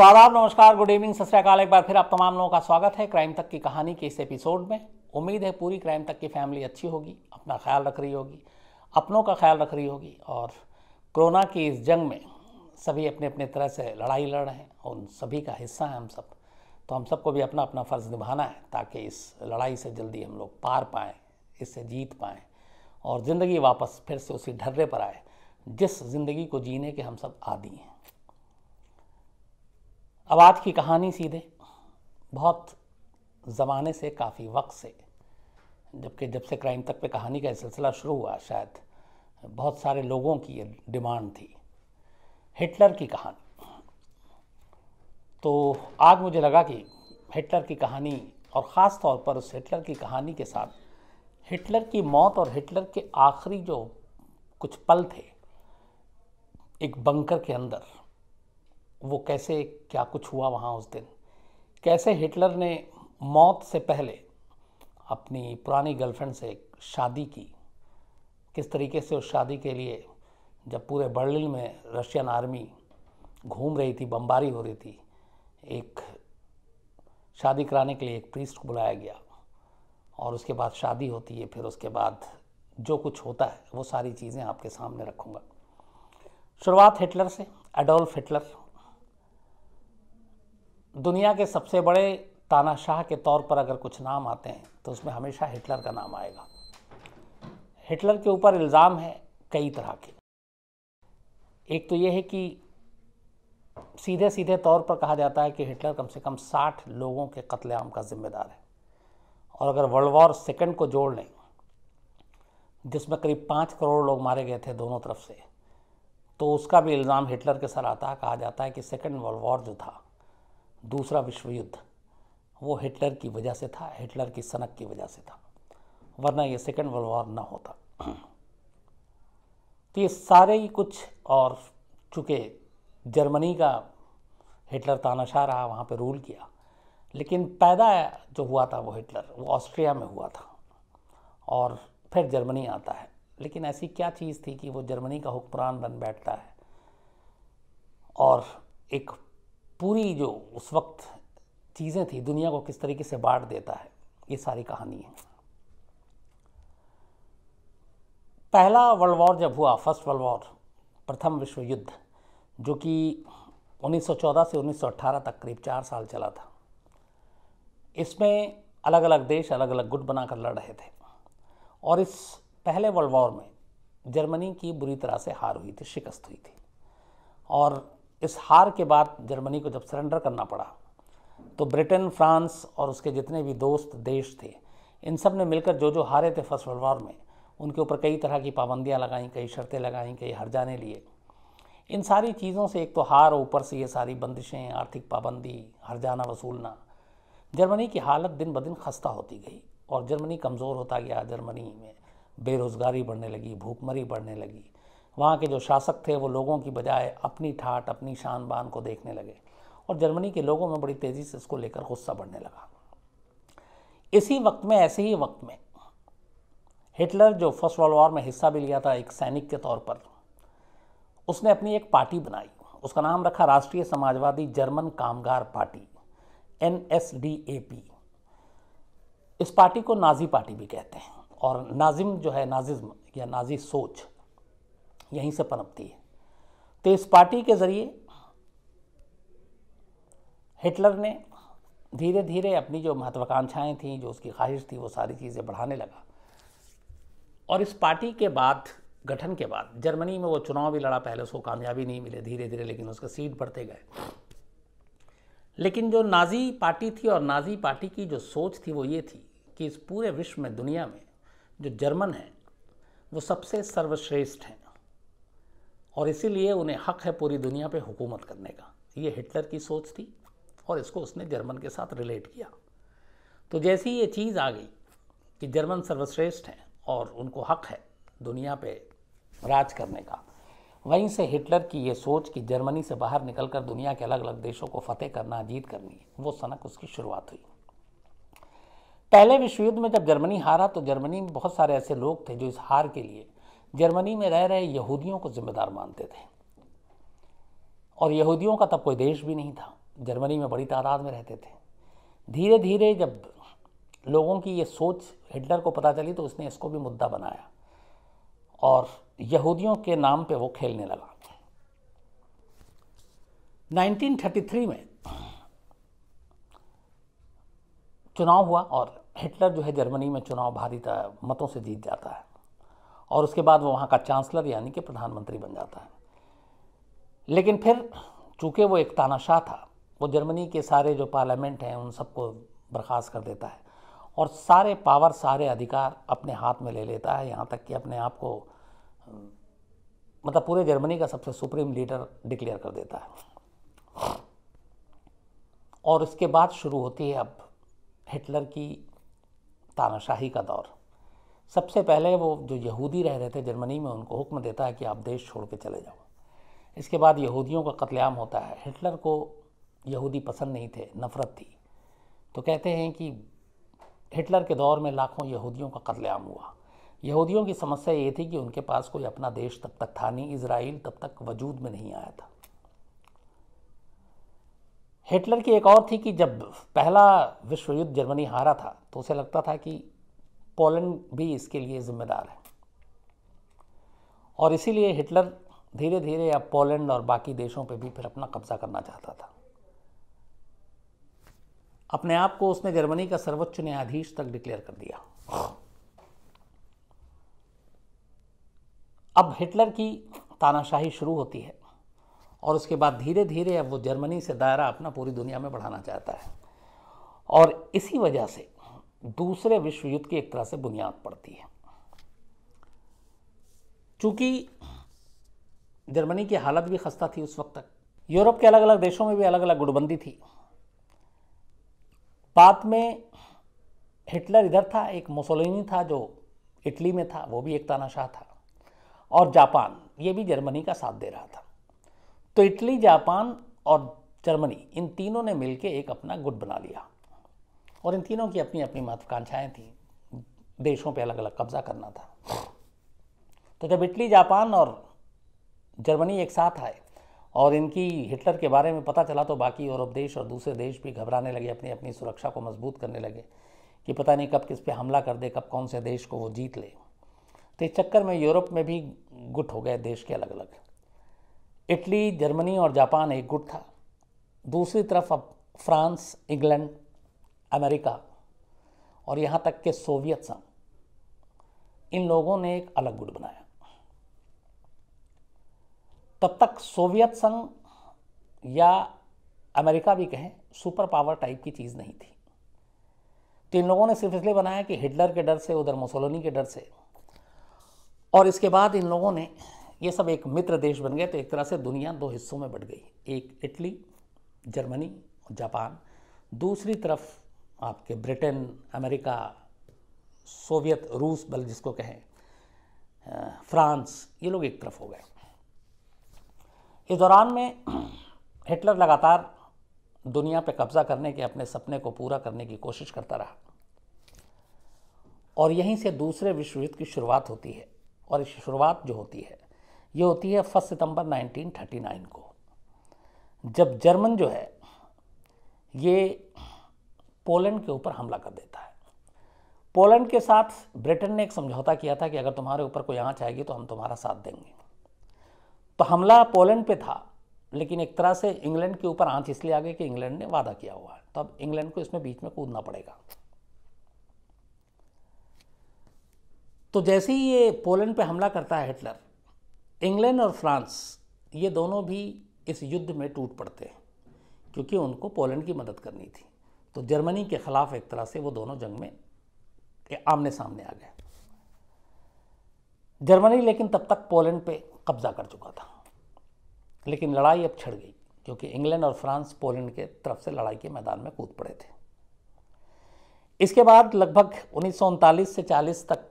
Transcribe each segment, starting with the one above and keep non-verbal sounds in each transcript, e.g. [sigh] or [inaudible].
तो आदाब नमस्कार गुड इवनिंग सत श्रीकाल एक बार फिर आप तमाम लोगों का स्वागत है क्राइम तक की कहानी के इस एपिसोड में उम्मीद है पूरी क्राइम तक की फैमिली अच्छी होगी अपना ख्याल रख रही होगी अपनों का ख्याल रख रही होगी और कोरोना की इस जंग में सभी अपने अपने तरह से लड़ाई लड़ रहे हैं और उन सभी का हिस्सा है हम सब तो हम सबको भी अपना अपना फ़र्ज़ निभाना है ताकि इस लड़ाई से जल्दी हम लोग पार पाएँ इससे जीत पाएँ और ज़िंदगी वापस फिर से उसी ढर्रे पर आए जिस ज़िंदगी को जीने के हम सब आदि हैं अब आज की कहानी सीधे बहुत ज़माने से काफ़ी वक्त से जबकि जब से क्राइम तक पे कहानी का सिलसिला शुरू हुआ शायद बहुत सारे लोगों की ये डिमांड थी हिटलर की कहानी तो आज मुझे लगा कि हिटलर की कहानी और ख़ास तौर पर उस हिटलर की कहानी के साथ हिटलर की मौत और हिटलर के आखिरी जो कुछ पल थे एक बंकर के अंदर वो कैसे क्या कुछ हुआ वहाँ उस दिन कैसे हिटलर ने मौत से पहले अपनी पुरानी गर्लफ्रेंड से शादी की किस तरीके से उस शादी के लिए जब पूरे बर्लिन में रशियन आर्मी घूम रही थी बमबारी हो रही थी एक शादी कराने के लिए एक प्रीस्ट को बुलाया गया और उसके बाद शादी होती है फिर उसके बाद जो कुछ होता है वो सारी चीज़ें आपके सामने रखूँगा शुरुआत हिटलर से एडोल्फ हिटलर दुनिया के सबसे बड़े तानाशाह के तौर पर अगर कुछ नाम आते हैं तो उसमें हमेशा हिटलर का नाम आएगा हिटलर के ऊपर इल्ज़ाम है कई तरह के एक तो ये है कि सीधे सीधे तौर पर कहा जाता है कि हिटलर कम से कम 60 लोगों के कत्लेआम का जिम्मेदार है और अगर वर्ल्ड वॉर सेकेंड को जोड़ लें जिसमें करीब पाँच करोड़ लोग मारे गए थे दोनों तरफ से तो उसका भी इल्ज़ाम हिटलर के सर आता है कहा जाता है कि सेकेंड वर्ल्ड वॉर जो था दूसरा विश्व युद्ध वो हिटलर की वजह से था हिटलर की सनक की वजह से था वरना ये सेकेंड वर्ल्ड वॉर ना होता तो ये सारे ही कुछ और चूँकि जर्मनी का हिटलर तानाशाह रहा वहाँ पे रूल किया लेकिन पैदा जो हुआ था वो हिटलर वो ऑस्ट्रिया में हुआ था और फिर जर्मनी आता है लेकिन ऐसी क्या चीज़ थी कि वो जर्मनी का हुक्मरान बन बैठता है और एक पूरी जो उस वक्त चीज़ें थी दुनिया को किस तरीके से बांट देता है ये सारी कहानी है पहला वर्ल्ड वॉर जब हुआ फर्स्ट वर्ल्ड वॉर प्रथम विश्व युद्ध जो कि 1914 से 1918 तक करीब चार साल चला था इसमें अलग अलग देश अलग अलग गुट बनाकर लड़ रहे थे और इस पहले वर्ल्ड वॉर में जर्मनी की बुरी तरह से हार हुई थी शिकस्त हुई थी और इस हार के बाद जर्मनी को जब सरेंडर करना पड़ा तो ब्रिटेन फ्रांस और उसके जितने भी दोस्त देश थे इन सब ने मिलकर जो जो हारे थे फर्स्ट वर्ल्ड वॉर में उनके ऊपर कई तरह की पाबंदियाँ लगाईं कई शर्तें लगाईं कई हर जाने लिए इन सारी चीज़ों से एक तो हार ऊपर से ये सारी बंदिशें आर्थिक पाबंदी हर जाना वसूलना जर्मनी की हालत दिन ब दिन खस्ता होती गई और जर्मनी कमज़ोर होता गया जर्मनी में बेरोज़गारी बढ़ने लगी भूखमरी बढ़ने लगी वहाँ के जो शासक थे वो लोगों की बजाय अपनी ठाट अपनी शान बान को देखने लगे और जर्मनी के लोगों में बड़ी तेज़ी से इसको लेकर गुस्सा बढ़ने लगा इसी वक्त में ऐसे ही वक्त में हिटलर जो फर्स्ट वर्ल्ड वॉर में हिस्सा भी लिया था एक सैनिक के तौर पर उसने अपनी एक पार्टी बनाई उसका नाम रखा राष्ट्रीय समाजवादी जर्मन कामगार party N S D A P इस पार्टी को नाजी पार्टी भी कहते हैं और नाजिम जो है नाजिज्म या नाजी सोच यहीं से पनपती है तो इस पार्टी के ज़रिए हिटलर ने धीरे धीरे अपनी जो महत्वाकांक्षाएं थीं जो उसकी ख्वाहिश थी वो सारी चीज़ें बढ़ाने लगा और इस पार्टी के बाद गठन के बाद जर्मनी में वो चुनाव भी लड़ा पहले उसको कामयाबी नहीं मिली धीरे धीरे लेकिन उसके सीट बढ़ते गए लेकिन जो नाजी पार्टी थी और नाजी पार्टी की जो सोच थी वो ये थी कि इस पूरे विश्व में दुनिया में जो जर्मन हैं वो सबसे सर्वश्रेष्ठ हैं और इसीलिए उन्हें हक है पूरी दुनिया पे हुकूमत करने का ये हिटलर की सोच थी और इसको उसने जर्मन के साथ रिलेट किया तो जैसी ये चीज़ आ गई कि जर्मन सर्वश्रेष्ठ हैं और उनको हक है दुनिया पे राज करने का वहीं से हिटलर की ये सोच कि जर्मनी से बाहर निकलकर दुनिया के अलग अलग देशों को फतेह करना जीत करनी है वो सनक उसकी शुरुआत हुई पहले विश्व युद्ध में जब जर्मनी हारा तो जर्मनी में बहुत सारे ऐसे लोग थे जो इस हार के लिए जर्मनी में रह रहे यहूदियों को जिम्मेदार मानते थे और यहूदियों का तब कोई देश भी नहीं था जर्मनी में बड़ी तादाद में रहते थे धीरे धीरे जब लोगों की ये सोच हिटलर को पता चली तो उसने इसको भी मुद्दा बनाया और यहूदियों के नाम पे वो खेलने लगा 1933 में चुनाव हुआ और हिटलर जो है जर्मनी में चुनाव भारी मतों से जीत जाता है और उसके बाद वो वहाँ का चांसलर यानी कि प्रधानमंत्री बन जाता है लेकिन फिर चूँकि वो एक तानाशाह था वो जर्मनी के सारे जो पार्लियामेंट हैं उन सबको बर्खास्त कर देता है और सारे पावर सारे अधिकार अपने हाथ में ले लेता है यहाँ तक कि अपने आप को मतलब पूरे जर्मनी का सबसे सुप्रीम लीडर डिक्लेयर कर देता है और इसके बाद शुरू होती है अब हिटलर की तानाशाही का दौर सबसे पहले वो जो यहूदी रह रहे थे जर्मनी में उनको हुक्म देता है कि आप देश छोड़ के चले जाओ इसके बाद यहूदियों का कत्लेआम होता है हिटलर को यहूदी पसंद नहीं थे नफ़रत थी तो कहते हैं कि हिटलर के दौर में लाखों यहूदियों का कत्लेआम हुआ यहूदियों की समस्या ये थी कि उनके पास कोई अपना देश तब तक था नहीं इसराइल तब तक वजूद में नहीं आया था हिटलर की एक और थी कि जब पहला विश्व युद्ध जर्मनी हारा था तो उसे लगता था कि पोलैंड भी इसके लिए ज़िम्मेदार है और इसीलिए हिटलर धीरे धीरे अब पोलैंड और बाकी देशों पे भी फिर अपना कब्ज़ा करना चाहता था अपने आप को उसने जर्मनी का सर्वोच्च न्यायाधीश तक डिक्लेयर कर दिया अब हिटलर की तानाशाही शुरू होती है और उसके बाद धीरे धीरे अब वो जर्मनी से दायरा अपना पूरी दुनिया में बढ़ाना चाहता है और इसी वजह से दूसरे विश्व युद्ध की एक तरह से बुनियाद पड़ती है चूंकि जर्मनी की हालत भी खस्ता थी उस वक्त तक यूरोप के अलग अलग देशों में भी अलग अलग गुटबंदी थी बाद में हिटलर इधर था एक मुसोलिनी था जो इटली में था वो भी एक तानाशाह था और जापान ये भी जर्मनी का साथ दे रहा था तो इटली जापान और जर्मनी इन तीनों ने मिलकर एक अपना गुट बना लिया और इन तीनों की अपनी अपनी महत्वाकांक्षाएँ थी देशों पे अलग अलग कब्जा करना था तो जब इटली जापान और जर्मनी एक साथ आए और इनकी हिटलर के बारे में पता चला तो बाकी यूरोप देश और दूसरे देश भी घबराने लगे अपनी अपनी सुरक्षा को मजबूत करने लगे कि पता नहीं कब किस पे हमला कर दे कब कौन से देश को वो जीत ले तो इस चक्कर में यूरोप में भी गुट हो गए देश के अलग अलग इटली जर्मनी और जापान एक गुट था दूसरी तरफ अब फ्रांस इंग्लैंड अमेरिका और यहाँ तक के सोवियत संघ इन लोगों ने एक अलग गुट बनाया तब तक सोवियत संघ या अमेरिका भी कहें सुपर पावर टाइप की चीज़ नहीं थी तो इन लोगों ने सिर्फ इसलिए बनाया कि हिटलर के डर से उधर मुसोलोनी के डर से और इसके बाद इन लोगों ने ये सब एक मित्र देश बन गए तो एक तरह से दुनिया दो हिस्सों में बट गई एक इटली जर्मनी और जापान दूसरी तरफ आपके ब्रिटेन अमेरिका सोवियत रूस बल जिसको कहें फ्रांस ये लोग एक तरफ हो गए इस दौरान में हिटलर लगातार दुनिया पर कब्जा करने के अपने सपने को पूरा करने की कोशिश करता रहा और यहीं से दूसरे विश्व युद्ध की शुरुआत होती है और इस शुरुआत जो होती है ये होती है फर्स्ट सितंबर 1939 को जब जर्मन जो है ये पोलैंड के ऊपर हमला कर देता है पोलैंड के साथ ब्रिटेन ने एक समझौता किया था कि अगर तुम्हारे ऊपर कोई आँच आएगी तो हम तुम्हारा साथ देंगे तो हमला पोलैंड पे था लेकिन एक तरह से इंग्लैंड के ऊपर आँच इसलिए आ गई कि इंग्लैंड ने वादा किया हुआ है तो अब इंग्लैंड को इसमें बीच में कूदना पड़ेगा तो जैसे ही ये पोलैंड पे हमला करता है हिटलर इंग्लैंड और फ्रांस ये दोनों भी इस युद्ध में टूट पड़ते हैं क्योंकि उनको पोलैंड की मदद करनी थी तो जर्मनी के ख़िलाफ़ एक तरह से वो दोनों जंग में आमने सामने आ गए जर्मनी लेकिन तब तक पोलैंड पे कब्जा कर चुका था लेकिन लड़ाई अब छिड़ गई क्योंकि इंग्लैंड और फ्रांस पोलैंड के तरफ से लड़ाई के मैदान में कूद पड़े थे इसके बाद लगभग उन्नीस से चालीस तक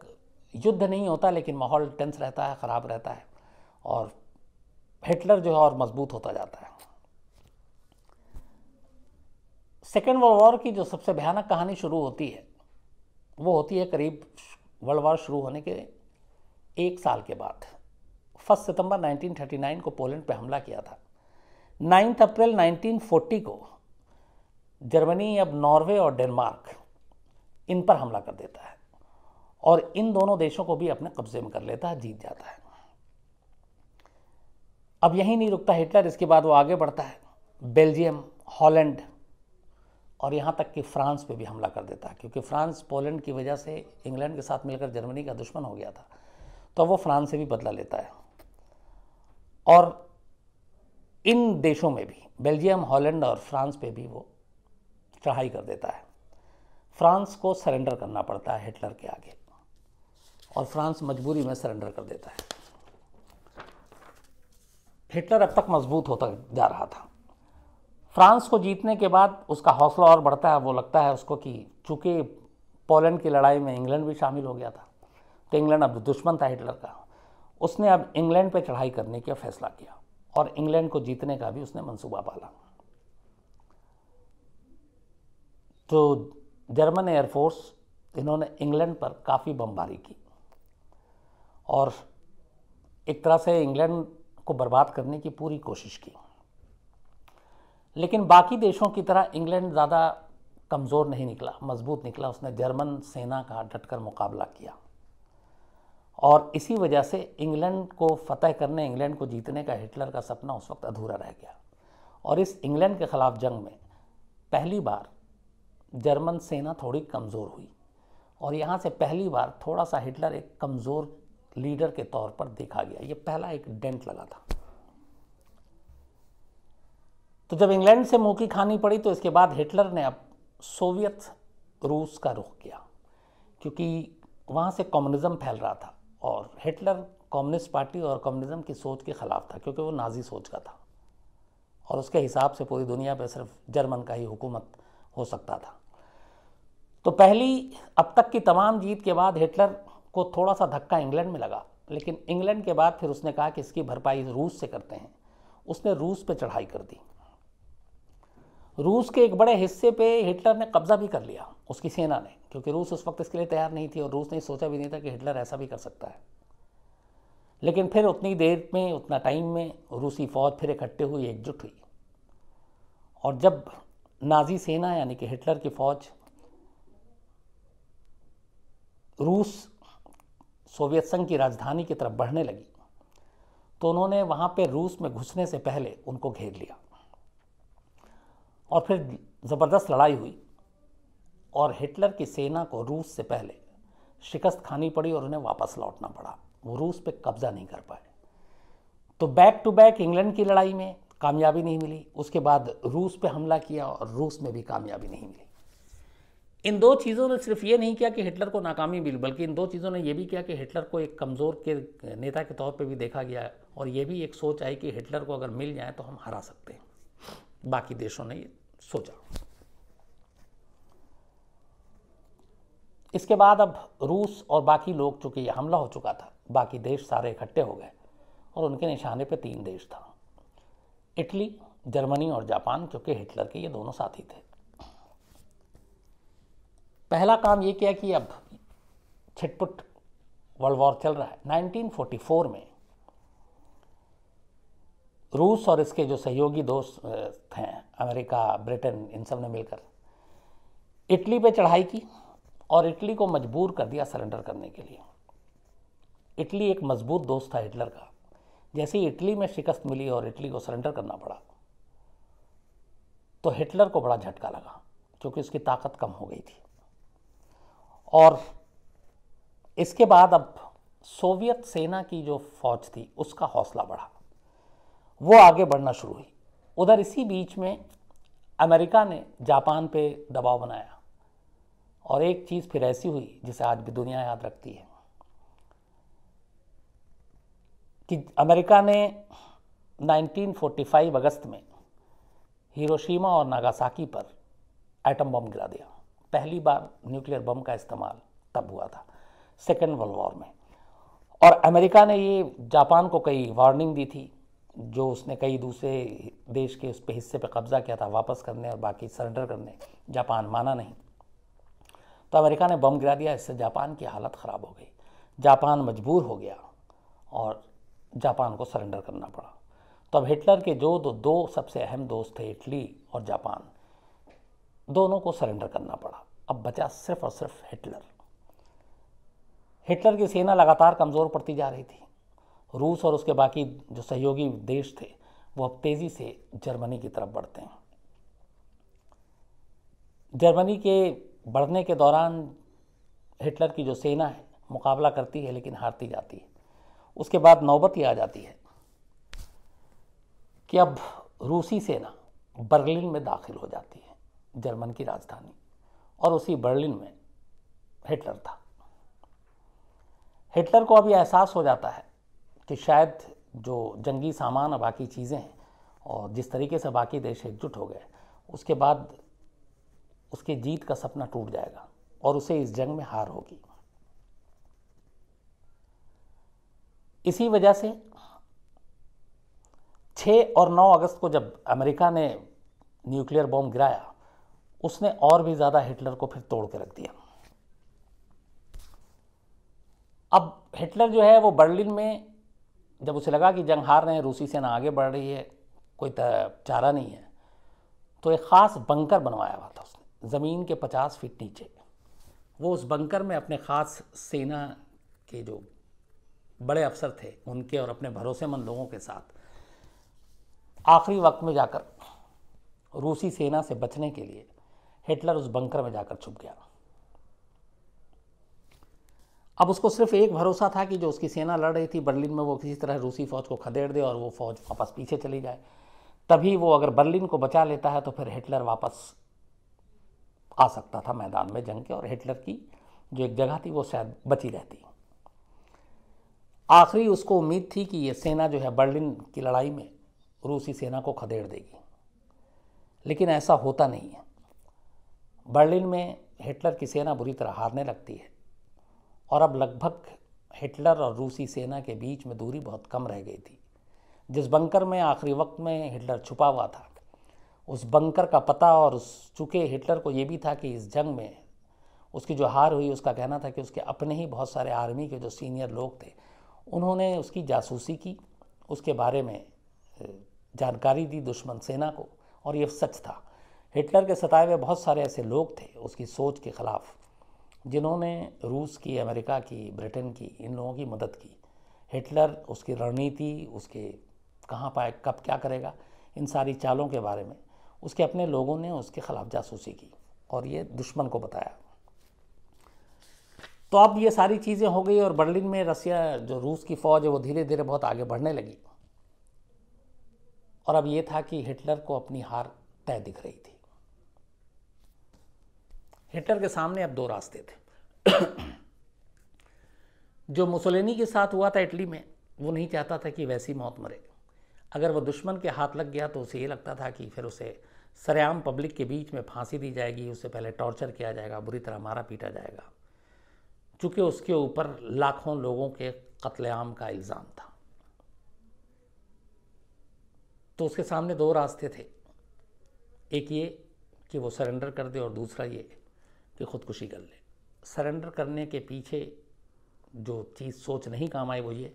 युद्ध नहीं होता लेकिन माहौल टेंस रहता है ख़राब रहता है और हिटलर जो है और मजबूत होता जाता है सेकेंड वर्ल्ड वॉर की जो सबसे भयानक कहानी शुरू होती है वो होती है करीब वर्ल्ड वॉर शुरू होने के एक साल के बाद फर्स्ट सितंबर 1939 को पोलैंड पर हमला किया था नाइन्थ अप्रैल 1940 को जर्मनी अब नॉर्वे और डेनमार्क इन पर हमला कर देता है और इन दोनों देशों को भी अपने कब्जे में कर लेता है जीत जाता है अब यहीं नहीं रुकता हिटलर इसके बाद वो आगे बढ़ता है बेल्जियम हॉलैंड और यहाँ तक कि फ्रांस पे भी हमला कर देता है क्योंकि फ्रांस पोलैंड की वजह से इंग्लैंड के साथ मिलकर जर्मनी का दुश्मन हो गया था तो वो फ्रांस से भी बदला लेता है और इन देशों में भी बेल्जियम हॉलैंड और फ्रांस पे भी वो चढ़ाई कर देता है फ्रांस को सरेंडर करना पड़ता है हिटलर के आगे और फ्रांस मजबूरी में सरेंडर कर देता है हिटलर अब तक मजबूत होता जा रहा था फ्रांस को जीतने के बाद उसका हौसला और बढ़ता है वो लगता है उसको कि चूँकि पोलैंड की लड़ाई में इंग्लैंड भी शामिल हो गया था तो इंग्लैंड अब दुश्मन था हिटलर का उसने अब इंग्लैंड पर चढ़ाई करने का फैसला किया और इंग्लैंड को जीतने का भी उसने मंसूबा पाला तो जर्मन एयरफोर्स इन्होंने इंग्लैंड पर काफ़ी बमबारी की और एक तरह से इंग्लैंड को बर्बाद करने की पूरी कोशिश की लेकिन बाकी देशों की तरह इंग्लैंड ज़्यादा कमज़ोर नहीं निकला मजबूत निकला उसने जर्मन सेना का डटकर मुकाबला किया और इसी वजह से इंग्लैंड को फतह करने इंग्लैंड को जीतने का हिटलर का सपना उस वक्त अधूरा रह गया और इस इंग्लैंड के ख़िलाफ़ जंग में पहली बार जर्मन सेना थोड़ी कमज़ोर हुई और यहाँ से पहली बार थोड़ा सा हिटलर एक कमज़ोर लीडर के तौर पर देखा गया ये पहला एक डेंट लगा था तो जब इंग्लैंड से मुँह की खानी पड़ी तो इसके बाद हिटलर ने अब सोवियत रूस का रुख किया क्योंकि वहाँ से कम्युनिज़्म फैल रहा था और हिटलर कम्युनिस्ट पार्टी और कम्युनिज़्म की सोच के ख़िलाफ़ था क्योंकि वो नाजी सोच का था और उसके हिसाब से पूरी दुनिया पर सिर्फ जर्मन का ही हुकूमत हो सकता था तो पहली अब तक की तमाम जीत के बाद हिटलर को थोड़ा सा धक्का इंग्लैंड में लगा लेकिन इंग्लैंड के बाद फिर उसने कहा कि इसकी भरपाई रूस से करते हैं उसने रूस पर चढ़ाई कर दी रूस के एक बड़े हिस्से पे हिटलर ने कब्जा भी कर लिया उसकी सेना ने क्योंकि रूस उस वक्त इसके लिए तैयार नहीं थी और रूस ने सोचा भी नहीं था कि हिटलर ऐसा भी कर सकता है लेकिन फिर उतनी देर में उतना टाइम में रूसी फौज फिर इकट्ठे हुई एकजुट हुई और जब नाजी सेना यानी कि हिटलर की फौज रूस सोवियत संघ की राजधानी की तरफ बढ़ने लगी तो उन्होंने वहाँ पे रूस में घुसने से पहले उनको घेर लिया और फिर ज़बरदस्त लड़ाई हुई और हिटलर की सेना को रूस से पहले शिकस्त खानी पड़ी और उन्हें वापस लौटना पड़ा वो रूस पे कब्जा नहीं कर पाए तो बैक टू बैक इंग्लैंड की लड़ाई में कामयाबी नहीं मिली उसके बाद रूस पे हमला किया और रूस में भी कामयाबी नहीं मिली इन दो चीज़ों ने सिर्फ ये नहीं किया कि हिटलर को नाकामी मिली बल्कि इन दो चीज़ों ने यह भी किया कि हिटलर को एक कमज़ोर के नेता के तौर पर भी देखा गया और ये भी एक सोच आई कि हिटलर को अगर मिल जाए तो हम हरा सकते हैं बाकी देशों ने सोचा इसके बाद अब रूस और बाकी लोग चूंकि यह हमला हो चुका था बाकी देश सारे इकट्ठे हो गए और उनके निशाने पर तीन देश था इटली जर्मनी और जापान क्योंकि हिटलर के ये दोनों साथी थे पहला काम ये किया कि अब छिटपुट वर्ल्ड वॉर चल रहा है 1944 में रूस और इसके जो सहयोगी दोस्त हैं अमेरिका ब्रिटेन इन सब ने मिलकर इटली पे चढ़ाई की और इटली को मजबूर कर दिया सरेंडर करने के लिए इटली एक मजबूत दोस्त था हिटलर का जैसे ही इटली में शिकस्त मिली और इटली को सरेंडर करना पड़ा तो हिटलर को बड़ा झटका लगा क्योंकि उसकी ताकत कम हो गई थी और इसके बाद अब सोवियत सेना की जो फौज थी उसका हौसला बढ़ा वो आगे बढ़ना शुरू हुई उधर इसी बीच में अमेरिका ने जापान पे दबाव बनाया और एक चीज़ फिर ऐसी हुई जिसे आज भी दुनिया याद रखती है कि अमेरिका ने 1945 अगस्त में हिरोशिमा और नागासाकी पर एटम बम गिरा दिया पहली बार न्यूक्लियर बम का इस्तेमाल तब हुआ था सेकेंड वर्ल्ड वॉर में और अमेरिका ने ये जापान को कई वार्निंग दी थी जो उसने कई दूसरे देश के उस पर हिस्से पर कब्ज़ा किया था वापस करने और बाकी सरेंडर करने जापान माना नहीं तो अमेरिका ने बम गिरा दिया इससे जापान की हालत ख़राब हो गई जापान मजबूर हो गया और जापान को सरेंडर करना पड़ा तो अब हिटलर के जो दो, दो सबसे अहम दोस्त थे इटली और जापान दोनों को सरेंडर करना पड़ा अब बचा सिर्फ और सिर्फ हिटलर हिटलर की सेना लगातार कमज़ोर पड़ती जा रही थी रूस और उसके बाकी जो सहयोगी देश थे वो अब तेज़ी से जर्मनी की तरफ बढ़ते हैं जर्मनी के बढ़ने के दौरान हिटलर की जो सेना है मुकाबला करती है लेकिन हारती जाती है उसके बाद नौबत ही आ जाती है कि अब रूसी सेना बर्लिन में दाखिल हो जाती है जर्मन की राजधानी और उसी बर्लिन में हिटलर था हिटलर को अभी एहसास हो जाता है कि शायद जो जंगी सामान और बाकी चीज़ें हैं और जिस तरीके से बाकी देश एकजुट हो गए उसके बाद उसके जीत का सपना टूट जाएगा और उसे इस जंग में हार होगी इसी वजह से 6 और 9 अगस्त को जब अमेरिका ने न्यूक्लियर बॉम्ब गिराया उसने और भी ज़्यादा हिटलर को फिर तोड़ के रख दिया अब हिटलर जो है वो बर्लिन में जब उसे लगा कि जंग हार रहे हैं रूसी सेना आगे बढ़ रही है कोई चारा नहीं है तो एक ख़ास बंकर बनवाया हुआ था उसने ज़मीन के पचास फीट नीचे वो उस बंकर में अपने ख़ास सेना के जो बड़े अफसर थे उनके और अपने भरोसेमंद लोगों के साथ आखिरी वक्त में जाकर रूसी सेना से बचने के लिए हिटलर उस बंकर में जाकर छुप गया अब उसको सिर्फ एक भरोसा था कि जो उसकी सेना लड़ रही थी बर्लिन में वो किसी तरह रूसी फौज को खदेड़ दे और वो फौज वापस पीछे चली जाए तभी वो अगर बर्लिन को बचा लेता है तो फिर हिटलर वापस आ सकता था मैदान में जंग के और हिटलर की जो एक जगह थी वो शायद बची रहती आखिरी उसको उम्मीद थी कि ये सेना जो है बर्लिन की लड़ाई में रूसी सेना को खदेड़ देगी लेकिन ऐसा होता नहीं है बर्लिन में हिटलर की सेना बुरी तरह हारने लगती है और अब लगभग हिटलर और रूसी सेना के बीच में दूरी बहुत कम रह गई थी जिस बंकर में आखिरी वक्त में हिटलर छुपा हुआ था उस बंकर का पता और उस चूँकि हिटलर को ये भी था कि इस जंग में उसकी जो हार हुई उसका कहना था कि उसके अपने ही बहुत सारे आर्मी के जो सीनियर लोग थे उन्होंने उसकी जासूसी की उसके बारे में जानकारी दी दुश्मन सेना को और ये सच था हिटलर के सताए हुए बहुत सारे ऐसे लोग थे उसकी सोच के ख़िलाफ़ जिन्होंने रूस की अमेरिका की ब्रिटेन की इन लोगों की मदद की हिटलर उसकी रणनीति उसके कहाँ पाए कब क्या करेगा इन सारी चालों के बारे में उसके अपने लोगों ने उसके खिलाफ जासूसी की और ये दुश्मन को बताया तो अब ये सारी चीज़ें हो गई और बर्लिन में रसिया जो रूस की फ़ौज है वो धीरे धीरे बहुत आगे बढ़ने लगी और अब ये था कि हिटलर को अपनी हार तय दिख रही थी हिटलर के सामने अब दो रास्ते थे [clears throat] जो मुसोलिनी के साथ हुआ था इटली में वो नहीं चाहता था कि वैसी मौत मरे अगर वो दुश्मन के हाथ लग गया तो उसे ये लगता था कि फिर उसे सरेआम पब्लिक के बीच में फांसी दी जाएगी उससे पहले टॉर्चर किया जाएगा बुरी तरह मारा पीटा जाएगा चूँकि उसके ऊपर लाखों लोगों के कत्लेआम का इल्ज़ाम था तो उसके सामने दो रास्ते थे एक ये कि वो सरेंडर कर दे और दूसरा ये कि ख़ुदकुशी कर ले सरेंडर करने के पीछे जो चीज़ सोच नहीं काम आई वो ये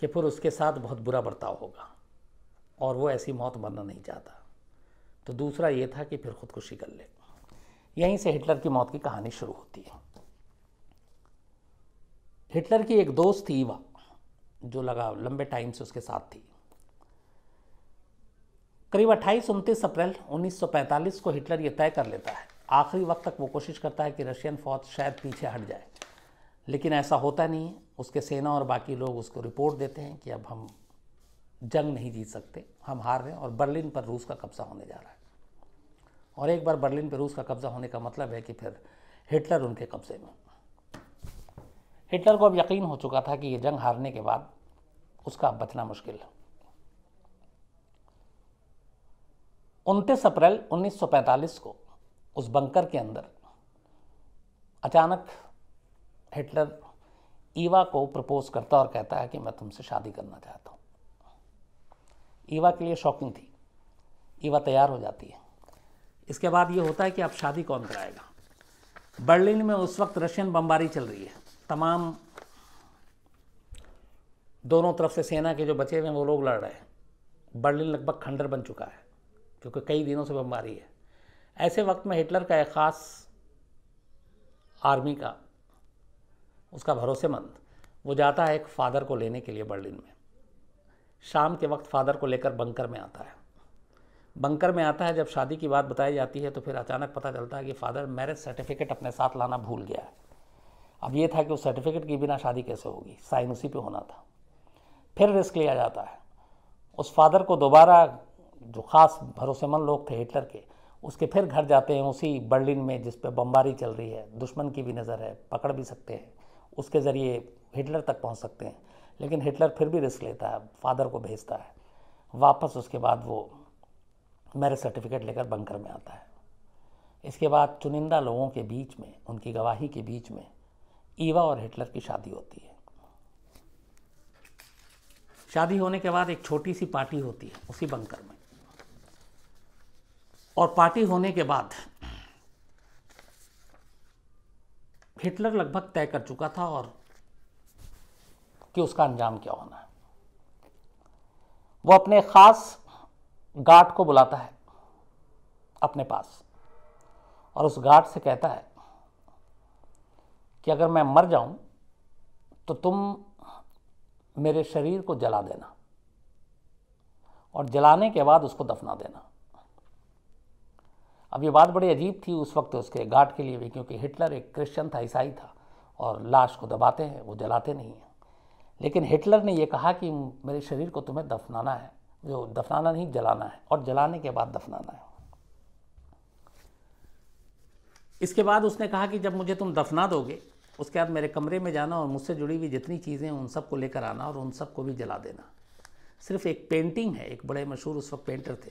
कि फिर उसके साथ बहुत बुरा बर्ताव होगा और वो ऐसी मौत मरना नहीं चाहता तो दूसरा ये था कि फिर ख़ुदकुशी कर ले यहीं से हिटलर की मौत की कहानी शुरू होती है हिटलर की एक दोस्त थी ईवा जो लगा लंबे टाइम से उसके साथ थी करीब अट्ठाईस उनतीस अप्रैल 1945 को हिटलर ये तय कर लेता है आखिरी वक्त तक वो कोशिश करता है कि रशियन फ़ौज शायद पीछे हट जाए लेकिन ऐसा होता नहीं है उसके सेना और बाकी लोग उसको रिपोर्ट देते हैं कि अब हम जंग नहीं जीत सकते हम हार रहे हैं और बर्लिन पर रूस का कब्ज़ा होने जा रहा है और एक बार बर्लिन पर रूस का कब्ज़ा होने का मतलब है कि फिर हिटलर उनके कब्ज़े में हिटलर को अब यकीन हो चुका था कि ये जंग हारने के बाद उसका अब बचना मुश्किल है उनतीस अप्रैल 1945 को उस बंकर के अंदर अचानक हिटलर ईवा को प्रपोज करता और कहता है कि मैं तुमसे शादी करना चाहता हूँ ईवा के लिए शॉकिंग थी ईवा तैयार हो जाती है इसके बाद ये होता है कि अब शादी कौन कराएगा बर्लिन में उस वक्त रशियन बमबारी चल रही है तमाम दोनों तरफ से सेना के जो बचे हुए हैं वो लोग लड़ रहे हैं बर्लिन लगभग खंडर बन चुका है क्योंकि कई दिनों से बमबारी है ऐसे वक्त में हिटलर का एक ख़ास आर्मी का उसका भरोसेमंद वो जाता है एक फादर को लेने के लिए बर्लिन में शाम के वक्त फादर को लेकर बंकर में आता है बंकर में आता है जब शादी की बात बताई जाती है तो फिर अचानक पता चलता है कि फादर मैरिज सर्टिफिकेट अपने साथ लाना भूल गया है अब ये था कि उस सर्टिफिकेट के बिना शादी कैसे होगी साइन उसी पे होना था फिर रिस्क लिया जाता है उस फादर को दोबारा जो ख़ास भरोसेमंद लोग थे हिटलर के उसके फिर घर जाते हैं उसी बर्लिन में जिस पर बमबारी चल रही है दुश्मन की भी नज़र है पकड़ भी सकते हैं उसके ज़रिए हिटलर तक पहुंच सकते हैं लेकिन हिटलर फिर भी रिस्क लेता है फादर को भेजता है वापस उसके बाद वो मेरे सर्टिफिकेट लेकर बंकर में आता है इसके बाद चुनिंदा लोगों के बीच में उनकी गवाही के बीच में ईवा और हिटलर की शादी होती है शादी होने के बाद एक छोटी सी पार्टी होती है उसी बंकर में और पार्टी होने के बाद हिटलर लगभग तय कर चुका था और कि उसका अंजाम क्या होना है वो अपने खास गार्ड को बुलाता है अपने पास और उस गार्ड से कहता है कि अगर मैं मर जाऊं तो तुम मेरे शरीर को जला देना और जलाने के बाद उसको दफना देना अब ये बात बड़ी अजीब थी उस वक्त उसके घाट के लिए भी क्योंकि हिटलर एक क्रिश्चियन था ईसाई था और लाश को दबाते हैं वो जलाते नहीं हैं लेकिन हिटलर ने यह कहा कि मेरे शरीर को तुम्हें दफनाना है जो दफनाना नहीं जलाना है और जलाने के बाद दफनाना है इसके बाद उसने कहा कि जब मुझे तुम दफना दोगे उसके बाद मेरे कमरे में जाना और मुझसे जुड़ी हुई जितनी चीज़ें उन सबको लेकर आना और उन सबको भी जला देना सिर्फ एक पेंटिंग है एक बड़े मशहूर उस वक्त पेंटर थे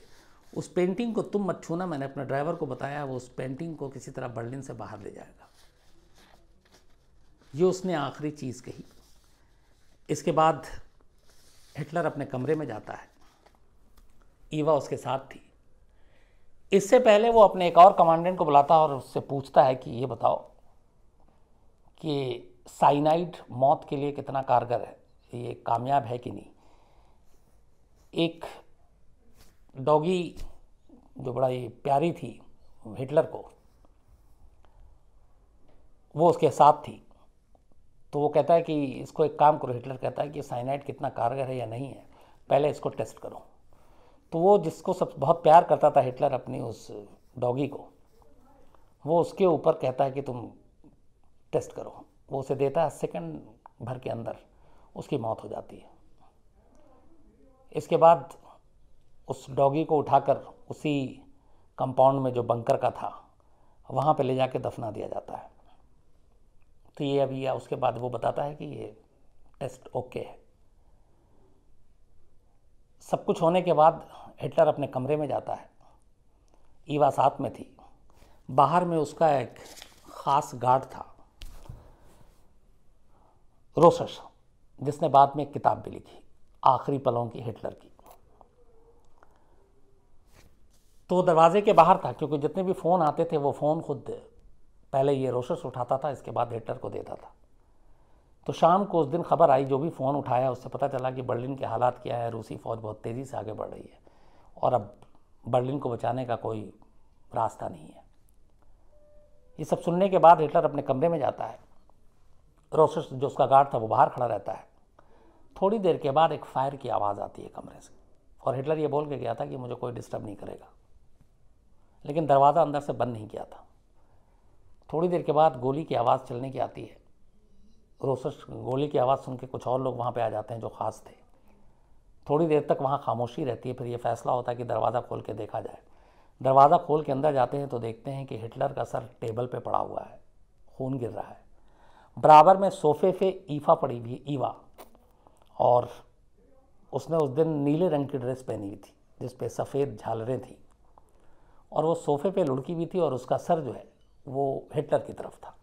उस पेंटिंग को तुम मत छूना मैंने अपने ड्राइवर को बताया वो उस पेंटिंग को किसी तरह बर्लिन से बाहर ले जाएगा ये उसने आखिरी चीज़ कही इसके बाद हिटलर अपने कमरे में जाता है ईवा उसके साथ थी इससे पहले वो अपने एक और कमांडेंट को बुलाता है और उससे पूछता है कि ये बताओ कि साइनाइड मौत के लिए कितना कारगर है ये कामयाब है कि नहीं एक डॉगी जो बड़ा ही प्यारी थी हिटलर को वो उसके साथ थी तो वो कहता है कि इसको एक काम करो हिटलर कहता है कि साइनाइड कितना कारगर है या नहीं है पहले इसको टेस्ट करो तो वो जिसको सब बहुत प्यार करता था हिटलर अपनी उस डॉगी को वो उसके ऊपर कहता है कि तुम टेस्ट करो वो उसे देता है सेकंड भर के अंदर उसकी मौत हो जाती है इसके बाद उस डॉगी को उठाकर उसी कंपाउंड में जो बंकर का था वहाँ पे ले जाके दफना दिया जाता है तो ये अभी या उसके बाद वो बताता है कि ये टेस्ट ओके है सब कुछ होने के बाद हिटलर अपने कमरे में जाता है ईवा साथ में थी बाहर में उसका एक ख़ास गार्ड था रोसस जिसने बाद में एक किताब भी लिखी आखिरी पलों की हिटलर की तो दरवाजे के बाहर था क्योंकि जितने भी फ़ोन आते थे वो फ़ोन खुद पहले ये रोशस उठाता था इसके बाद हेटर को देता था तो शाम को उस दिन खबर आई जो भी फ़ोन उठाया उससे पता चला कि बर्लिन के हालात क्या है रूसी फ़ौज बहुत तेज़ी से आगे बढ़ रही है और अब बर्लिन को बचाने का कोई रास्ता नहीं है ये सब सुनने के बाद हिटलर अपने कमरे में जाता है रोशस जो उसका गार्ड था वो बाहर खड़ा रहता है थोड़ी देर के बाद एक फायर की आवाज़ आती है कमरे से और हिटलर ये बोल के गया था कि मुझे कोई डिस्टर्ब नहीं करेगा लेकिन दरवाज़ा अंदर से बंद नहीं किया था थोड़ी देर के बाद गोली की आवाज़ चलने की आती है रोसस गोली की आवाज़ सुन के कुछ और लोग वहाँ पे आ जाते हैं जो ख़ास थे थोड़ी देर तक वहाँ खामोशी रहती है फिर ये फैसला होता है कि दरवाज़ा खोल के देखा जाए दरवाज़ा खोल के अंदर जाते हैं तो देखते हैं कि हिटलर का सर टेबल पे पड़ा हुआ है खून गिर रहा है बराबर में सोफे पे ईफा पड़ी हुई ईवा और उसने उस दिन नीले रंग की ड्रेस पहनी हुई थी जिस सफ़ेद झालरें थी और वो सोफे पे लुढ़की हुई थी और उसका सर जो है वो हिटलर की तरफ था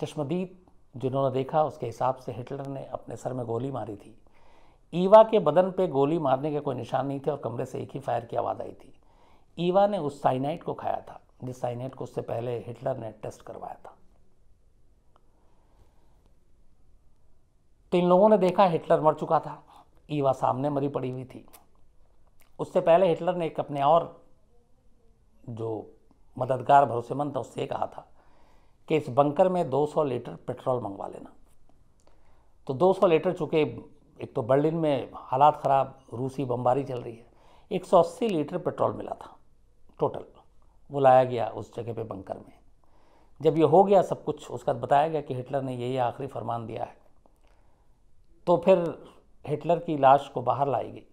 चश्मदीद जिन्होंने देखा उसके हिसाब से हिटलर ने अपने सर में गोली मारी थी ईवा के बदन पे गोली मारने के कोई निशान नहीं थे और कमरे से एक ही फायर की आवाज़ आई थी ईवा ने उस साइनाइट को खाया था जिस साइनाइट को उससे पहले हिटलर ने टेस्ट करवाया था तो इन लोगों ने देखा हिटलर मर चुका था ईवा सामने मरी पड़ी हुई थी उससे पहले हिटलर ने एक अपने और जो मददगार भरोसेमंद था उससे कहा था कि इस बंकर में 200 लीटर पेट्रोल मंगवा लेना तो 200 लीटर चूँकि एक तो बर्लिन में हालात ख़राब रूसी बमबारी चल रही है 180 लीटर पेट्रोल मिला था टोटल वो लाया गया उस जगह पे बंकर में जब ये हो गया सब कुछ उसका बताया गया कि हिटलर ने यही आखिरी फरमान दिया है तो फिर हिटलर की लाश को बाहर लाई गई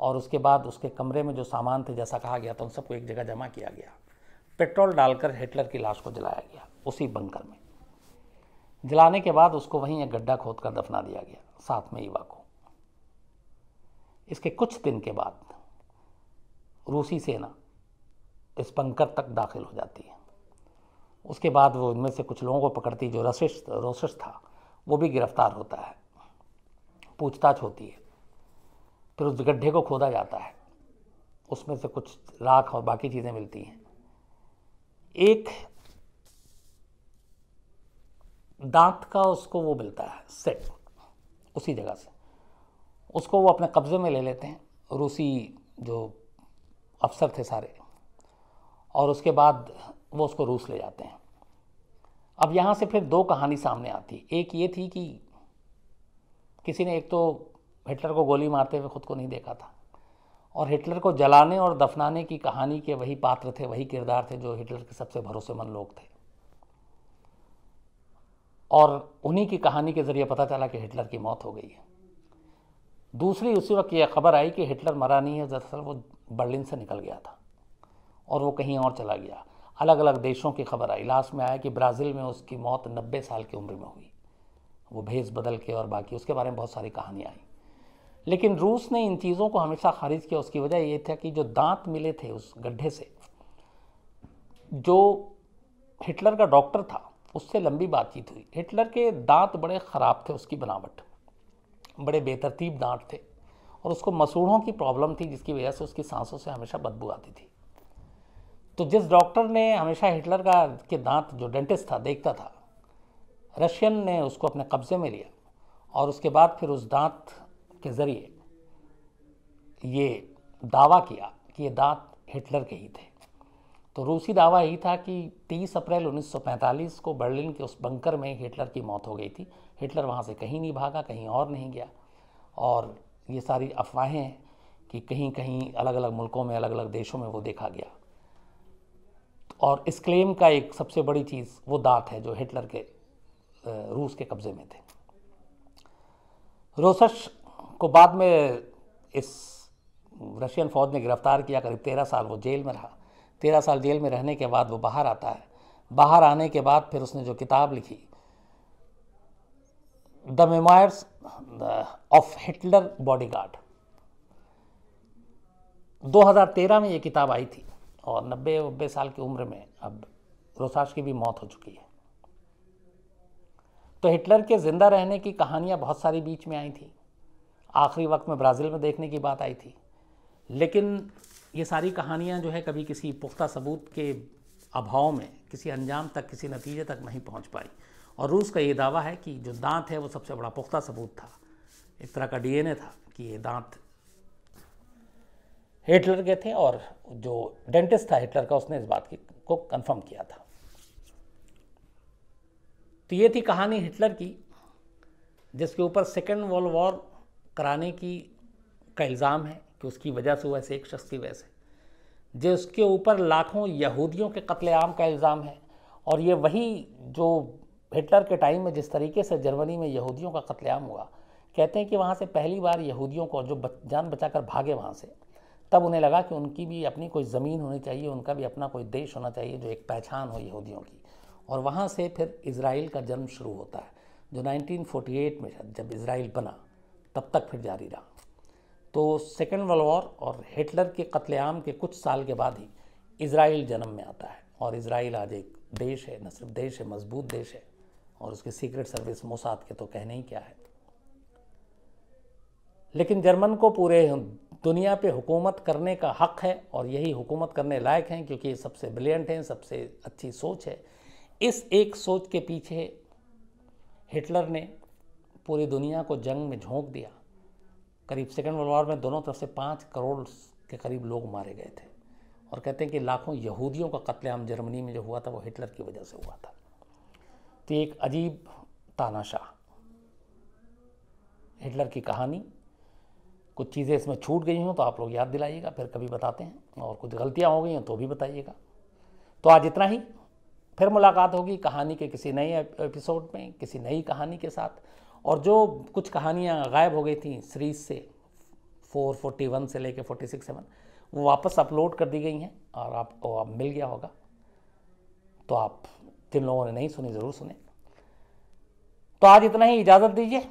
और उसके बाद उसके कमरे में जो सामान थे जैसा कहा गया था उन सबको एक जगह जमा किया गया पेट्रोल डालकर हिटलर की लाश को जलाया गया उसी बंकर में जलाने के बाद उसको वहीं एक गड्ढा खोद कर दफना दिया गया साथ में युवा को इसके कुछ दिन के बाद रूसी सेना इस बंकर तक दाखिल हो जाती है उसके बाद वो इनमें से कुछ लोगों को पकड़ती जो रसिश रोसिश था वो भी गिरफ्तार होता है पूछताछ होती है फिर उस गड्ढे को खोदा जाता है उसमें से कुछ राख और बाकी चीज़ें मिलती हैं एक दांत का उसको वो मिलता है सेट उसी जगह से उसको वो अपने कब्ज़े में ले लेते हैं रूसी जो अफसर थे सारे और उसके बाद वो उसको रूस ले जाते हैं अब यहाँ से फिर दो कहानी सामने आती एक ये थी कि किसी ने एक तो हिटलर को गोली मारते हुए खुद को नहीं देखा था और हिटलर को जलाने और दफनाने की कहानी के वही पात्र थे वही किरदार थे जो हिटलर के सबसे भरोसेमंद लोग थे और उन्हीं की कहानी के ज़रिए पता चला कि हिटलर की मौत हो गई है दूसरी उसी वक्त यह खबर आई कि हिटलर मरा नहीं है दरअसल वो बर्लिन से निकल गया था और वो कहीं और चला गया अलग अलग देशों की खबर आई लास्ट में आया कि ब्राज़ील में उसकी मौत नब्बे साल की उम्र में हुई वो भेस बदल के और बाकी उसके बारे में बहुत सारी कहानियाँ आई लेकिन रूस ने इन चीज़ों को हमेशा खारिज किया उसकी वजह ये था कि जो दांत मिले थे उस गड्ढे से जो हिटलर का डॉक्टर था उससे लंबी बातचीत हुई हिटलर के दांत बड़े ख़राब थे उसकी बनावट बड़े बेतरतीब दांत थे और उसको मसूड़ों की प्रॉब्लम थी जिसकी वजह से उसकी सांसों से हमेशा बदबू आती थी तो जिस डॉक्टर ने हमेशा हिटलर का के दांत जो डेंटिस्ट था देखता था रशियन ने उसको अपने कब्ज़े में लिया और उसके बाद फिर उस दांत के ज़रिए ये दावा किया कि ये दांत हिटलर के ही थे तो रूसी दावा यही था कि 30 अप्रैल 1945 को बर्लिन के उस बंकर में हिटलर की मौत हो गई थी हिटलर वहाँ से कहीं नहीं भागा कहीं और नहीं गया और ये सारी अफवाहें कि कहीं कहीं अलग अलग मुल्कों में अलग अलग देशों में वो देखा गया और इस क्लेम का एक सबसे बड़ी चीज़ वो दांत है जो हिटलर के रूस के कब्ज़े में थे रोसश उसको बाद में इस रशियन फ़ौज ने गिरफ्तार किया करीब तेरह साल वो जेल में रहा तेरह साल जेल में रहने के बाद वो बाहर आता है बाहर आने के बाद फिर उसने जो किताब लिखी the memoirs of Hitler body 2013 में ये किताब आई थी और नब्बे नब्बे साल की उम्र में अब रोसाश की भी मौत हो चुकी है तो हिटलर के ज़िंदा रहने की कहानियाँ बहुत सारी बीच में आई थी आखिरी वक्त में ब्राज़ील में देखने की बात आई थी लेकिन ये सारी कहानियाँ जो है कभी किसी पुख्ता सबूत के अभाव में किसी अंजाम तक किसी नतीजे तक नहीं पहुँच पाई और रूस का ये दावा है कि जो दांत है वो सबसे बड़ा पुख्ता सबूत था एक तरह का डीएनए था कि ये दांत हिटलर के थे और जो डेंटिस्ट था हिटलर का उसने इस बात की को कंफर्म किया था तो ये थी कहानी हिटलर की जिसके ऊपर सेकेंड वर्ल्ड वॉर कराने की का इल्ज़ाम है कि उसकी वजह से वैसे एक शख्स की वजह से जिसके ऊपर लाखों यहूदियों के कत्लेआम का इल्ज़ाम है और ये वही जो हिटलर के टाइम में जिस तरीके से जर्मनी में यहूदियों का कत्लेआम हुआ कहते हैं कि वहाँ से पहली बार यहूदियों को जो जान बचाकर भागे वहाँ से तब उन्हें लगा कि उनकी भी अपनी कोई ज़मीन होनी चाहिए उनका भी अपना कोई देश होना चाहिए जो एक पहचान हो यहूदियों की और वहाँ से फिर इसराइल का जन्म शुरू होता है जो 1948 में जब इसराइल बना तब तक फिर जारी रहा तो सेकेंड वर्ल्ड वॉर और हिटलर के कत्लेआम के कुछ साल के बाद ही इसराइल जन्म में आता है और इसराइल आज एक देश है न सिर्फ देश है मजबूत देश है और उसके सीक्रेट सर्विस मोसाद के तो कहने ही क्या है लेकिन जर्मन को पूरे दुनिया पे हुकूमत करने का हक है और यही हुकूमत करने लायक हैं क्योंकि ये सबसे ब्रिलियंट हैं सबसे अच्छी सोच है इस एक सोच के पीछे हिटलर ने पूरी दुनिया को जंग में झोंक दिया करीब सेकेंड वर्ल्ड वॉर में दोनों तरफ से पाँच करोड़ के करीब लोग मारे गए थे और कहते हैं कि लाखों यहूदियों का कत्लेआम जर्मनी में जो हुआ था वो हिटलर की वजह से हुआ था तो एक अजीब तानाशाह हिटलर की कहानी कुछ चीज़ें इसमें छूट गई हों तो आप लोग याद दिलाइएगा फिर कभी बताते हैं और कुछ गलतियाँ हो गई हैं तो भी बताइएगा तो आज इतना ही फिर मुलाकात होगी कहानी के किसी नए एपिसोड में किसी नई कहानी के साथ और जो कुछ कहानियाँ गायब हो गई थी सीरीज से फोर फोर्टी वन से लेकर फोर्टी सिक्स सेवन वो वापस अपलोड कर दी गई हैं और आपको अब मिल गया होगा तो आप जिन लोगों ने नहीं सुनी ज़रूर सुने तो आज इतना ही इजाज़त दीजिए